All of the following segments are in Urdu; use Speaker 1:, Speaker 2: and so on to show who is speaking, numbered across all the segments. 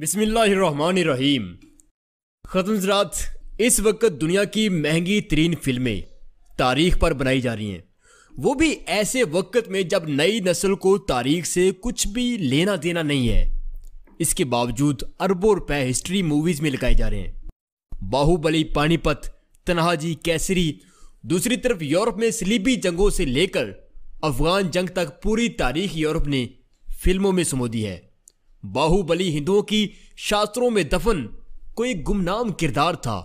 Speaker 1: بسم اللہ الرحمن الرحیم ختم زراعت اس وقت دنیا کی مہنگی ترین فلمیں تاریخ پر بنائی جا رہی ہیں وہ بھی ایسے وقت میں جب نئی نسل کو تاریخ سے کچھ بھی لینا دینا نہیں ہے اس کے باوجود اربوں روپے ہسٹری موویز میں لگائے جا رہے ہیں باہوبلی پانی پت تنہا جی کیسری دوسری طرف یورپ میں سلیبی جنگوں سے لے کر افغان جنگ تک پوری تاریخ یورپ نے فلموں میں سمو دی ہے باہو بلی ہندوؤں کی شاستروں میں دفن کوئی گمنام کردار تھا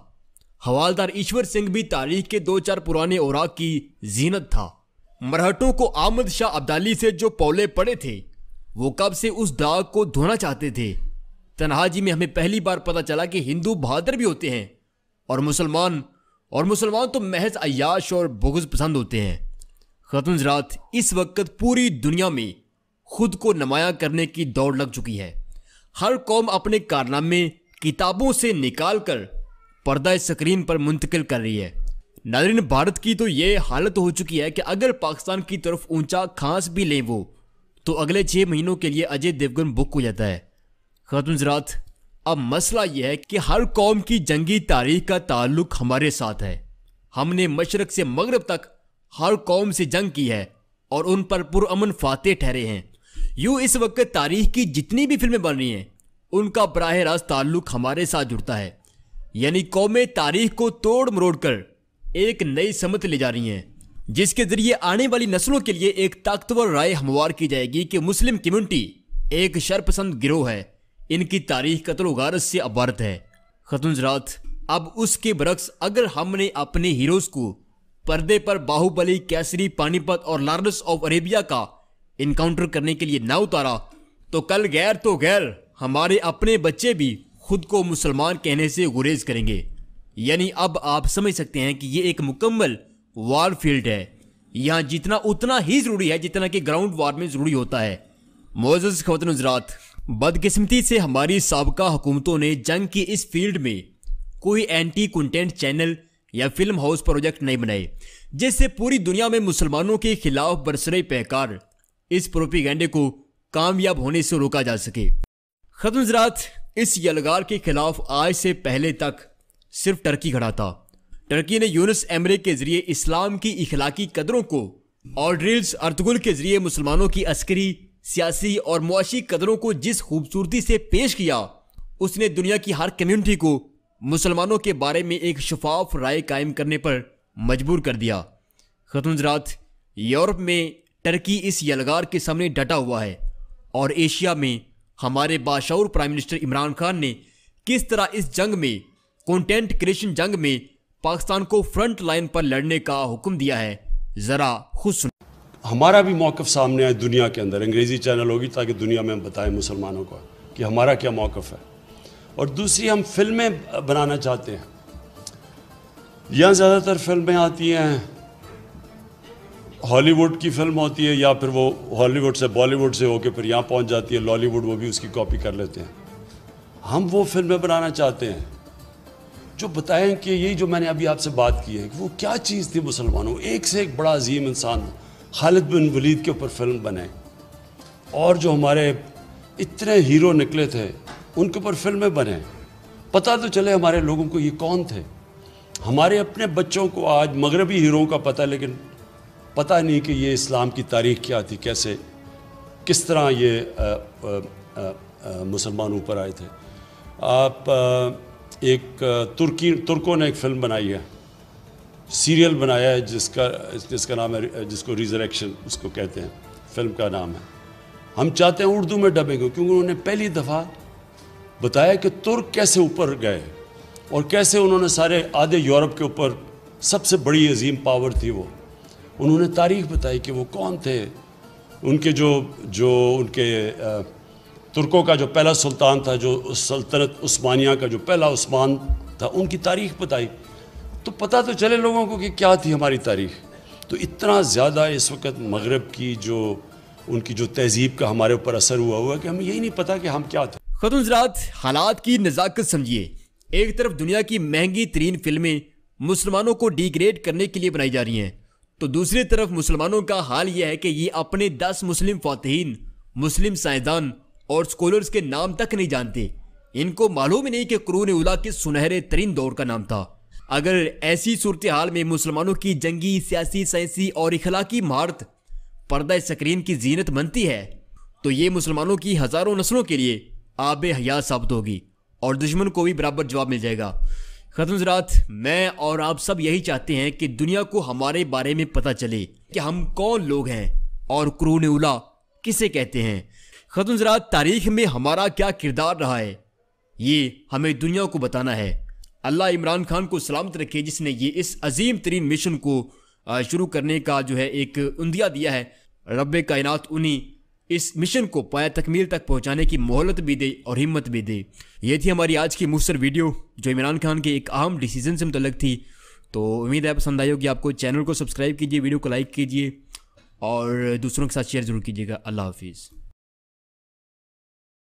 Speaker 1: حوالدار ایشور سنگھ بھی تاریخ کے دو چار پرانے اوراق کی زینت تھا مرہٹوں کو آمد شاہ عبدالی سے جو پولے پڑے تھے وہ کب سے اس داغ کو دھونا چاہتے تھے تنہا جی میں ہمیں پہلی بار پتا چلا کہ ہندو بہادر بھی ہوتے ہیں اور مسلمان اور مسلمان تو محض عیاش اور بغض پسند ہوتے ہیں خاتون زراعت اس وقت پوری دنیا میں خود کو نمایاں کرنے کی دوڑ لگ چکی ہے ہر قوم اپنے کارنامے کتابوں سے نکال کر پردہ اسکرین پر منتقل کر رہی ہے ناظرین بھارت کی تو یہ حالت ہو چکی ہے کہ اگر پاکستان کی طرف اونچا کھانس بھی لیں وہ تو اگلے چھ مہینوں کے لیے اجے دیوگن بک ہو جاتا ہے خاتون زراعت اب مسئلہ یہ ہے کہ ہر قوم کی جنگی تاریخ کا تعلق ہمارے ساتھ ہے ہم نے مشرق سے مغرب تک ہر قوم سے جنگ کی ہے اور ان پر پرامن فاتح ٹھہرے ہیں یوں اس وقت تاریخ کی جتنی بھی فلمیں بن رہی ہیں ان کا براہ راست تعلق ہمارے ساتھ جڑتا ہے یعنی قوم تاریخ کو توڑ مروڑ کر ایک نئی سمت لے جا رہی ہیں جس کے ذریعے آنے والی نسلوں کے لیے ایک طاقتور رائے ہموار کی جائے گی کہ مسلم کمیونٹی ایک شرپسند گروہ ہے ان کی تاریخ قتل و غارت سے عبارت ہے خطن زراعت اب اس کے برعکس اگر ہم نے اپنے ہیروز کو پردے پر باہوبلی کیسری پانی پت اور لارنس آف اریبیا کا انکاؤنٹر کرنے کے لیے نہ اتارا تو کل غیر تو غیر ہمارے اپنے بچے بھی خود کو مسلمان کہنے سے گریز کریں گے یعنی اب آپ سمجھ سکتے ہیں کہ یہ ایک مکمل وار فیلڈ ہے یہاں جتنا اتنا ہی ضروری ہے جتنا کہ گراؤنڈ وار میں ضروری ہوتا ہے معزز نظرات بد قسمتی سے ہماری سابقہ حکومتوں نے جنگ کی اس فیلڈ میں کوئی اینٹی کنٹینٹ چینل یا فلم ہاؤس پروجیکٹ نہیں بنائے جس سے پوری دنیا میں مسلمانوں کے خلاف برسرے پیکار اس پروپیگنڈے کو کامیاب ہونے سے روکا جا سکے زراعت اس کے خلاف آج سے پہلے تک صرف ٹرکی کھڑا تھا ٹرکی نے یونس ایمرے کے ذریعے اسلام کی اخلاقی قدروں کو اور ارتگل کے ذریعے مسلمانوں کی عسکری سیاسی اور معاشی قدروں کو جس خوبصورتی سے پیش کیا اس نے دنیا کی ہر کمیونٹی کو مسلمانوں کے بارے میں ایک شفاف رائے قائم کرنے پر مجبور کر دیا ختم زراعت یورپ میں ٹرکی اس یلگار کے سامنے ڈٹا ہوا ہے اور ایشیا میں ہمارے باشعور عمران خان نے کس طرح اس جنگ میں کانٹینٹ کریشن جنگ میں پاکستان کو فرنٹ لائن پر لڑنے کا حکم دیا ہے
Speaker 2: ذرا خود سن ہمارا بھی موقف سامنے آئے دنیا کے اندر انگریزی چینل ہوگی تاکہ دنیا میں ہم بتائیں مسلمانوں کو کہ ہمارا کیا موقف ہے اور دوسری ہم فلمیں بنانا چاہتے ہیں یہاں زیادہ تر فلمیں آتی ہیں ہالی ووڈ کی فلم ہوتی ہے یا پھر وہ ہالی would say Bali would say ہو کے پھر یہاں پہنچ جاتی ہے لالی ووڈ وہ بھی اس کی کاپی کر لیتے ہیں ہم وہ فلمیں بنانا چاہتے ہیں جو بتائیں کہ یہی جو میں نے ابھی آپ سے بات کی ہے کہ وہ کیا چیز تھی مسلمانوں ایک سے ایک بڑا عظیم انسان خالد بن ولید کے اوپر فلم بنے اور جو ہمارے اتنے ہیرو نکلے تھے ان کے اوپر فلمیں بنے پتہ تو چلے ہمارے لوگوں کو یہ کون تھے ہمارے اپنے بچوں کو آج مغربی ہیروؤں کا پتہ لیکن پتہ نہیں کہ یہ اسلام کی تاریخ کیا تھی کیسے کس طرح یہ مسلمان اوپر آئے تھے آپ ایک ترکی ترکوں نے ایک فلم بنائی ہے سیریل بنایا ہے جس کا جس کا نام ہے جس کو ریزریکشن اس کو کہتے ہیں فلم کا نام ہے ہم چاہتے ہیں اردو میں ڈبیں گے کیونکہ انہوں نے پہلی دفعہ بتایا کہ ترک کیسے اوپر گئے اور کیسے انہوں نے سارے آدھے یورپ کے اوپر سب سے بڑی عظیم پاور تھی وہ انہوں نے تاریخ بتائی کہ وہ کون تھے ان کے جو جو ان کے ترکوں کا جو پہلا سلطان تھا جو سلطنت عثمانیہ کا جو پہلا عثمان تھا ان کی تاریخ بتائی تو پتہ تو چلے لوگوں کو کہ کیا تھی ہماری تاریخ تو اتنا زیادہ اس وقت مغرب کی جو ان کی جو تہذیب کا ہمارے اوپر اثر ہوا ہوا کہ ہمیں یہی نہیں پتا کہ ہم کیا تھے تھا زراعت حالات کی نزاکت سمجھیے ایک طرف دنیا کی مہنگی ترین فلمیں
Speaker 1: مسلمانوں کو ڈیگریڈ کرنے کے لیے بنائی جا رہی ہیں تو دوسری طرف مسلمانوں کا حال یہ ہے کہ یہ اپنے دس مسلم فاتحین مسلم سائدان اور کے نام تک نہیں جانتے ان کو معلوم نہیں کہ قرون اولا سنہرے ترین دور کا نام تھا اگر ایسی صورتحال میں مسلمانوں کی جنگی سیاسی سائنسی اور اخلاقی مہارت پردہ سکرین کی زینت بنتی ہے تو یہ مسلمانوں کی ہزاروں نسلوں کے لیے آب حیات ثابت ہوگی اور دشمن کو بھی برابر جواب مل جائے گا ختم زراعت میں اور آپ سب یہی چاہتے ہیں کہ دنیا کو ہمارے بارے میں پتہ چلے کہ ہم کون لوگ ہیں اور قرون اولا کسے کہتے ہیں ختم زراعت تاریخ میں ہمارا کیا کردار رہا ہے یہ ہمیں دنیا کو بتانا ہے اللہ عمران خان کو سلامت رکھے جس نے یہ اس عظیم ترین مشن کو شروع کرنے کا جو ہے ایک اندیا دیا ہے رب کائنات انہیں اس مشن کو پایا تکمیل تک پہنچانے کی مہلت بھی دے اور ہمت بھی دے یہ تھی ہماری آج کی مؤثر ویڈیو جو عمران خان کے ایک اہم ڈیسیزن سے متعلق تھی تو امید ہے پسند آئی ہوگی آپ کو چینل کو سبسکرائب کیجیے ویڈیو کو لائک کیجیے اور دوسروں کے ساتھ شیئر ضرور کیجیے گا اللہ حافظ